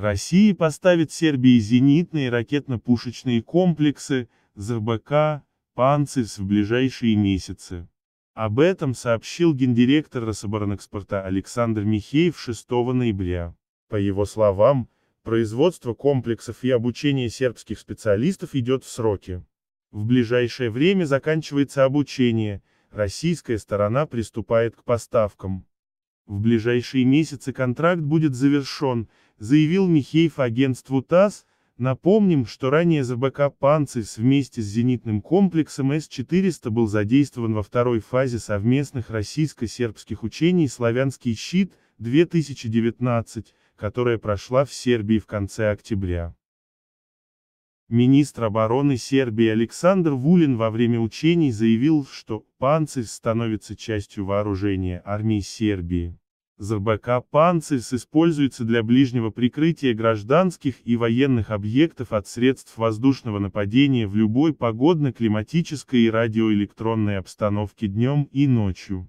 Россия поставит Сербии зенитные ракетно-пушечные комплексы, ЗРБК, «Панцирс» в ближайшие месяцы. Об этом сообщил гендиректор Рособоронэкспорта Александр Михеев 6 ноября. По его словам, производство комплексов и обучение сербских специалистов идет в сроки. В ближайшее время заканчивается обучение, российская сторона приступает к поставкам. В ближайшие месяцы контракт будет завершен, заявил Михеев агентству ТАСС, Напомним, что ранее ЗБК «Панцирь» вместе с зенитным комплексом С-400 был задействован во второй фазе совместных российско-сербских учений «Славянский щит-2019», которая прошла в Сербии в конце октября. Министр обороны Сербии Александр Вулин во время учений заявил, что «Панцирь» становится частью вооружения армии Сербии. ЗРБК панцирь используется для ближнего прикрытия гражданских и военных объектов от средств воздушного нападения в любой погодно-климатической и радиоэлектронной обстановке днем и ночью.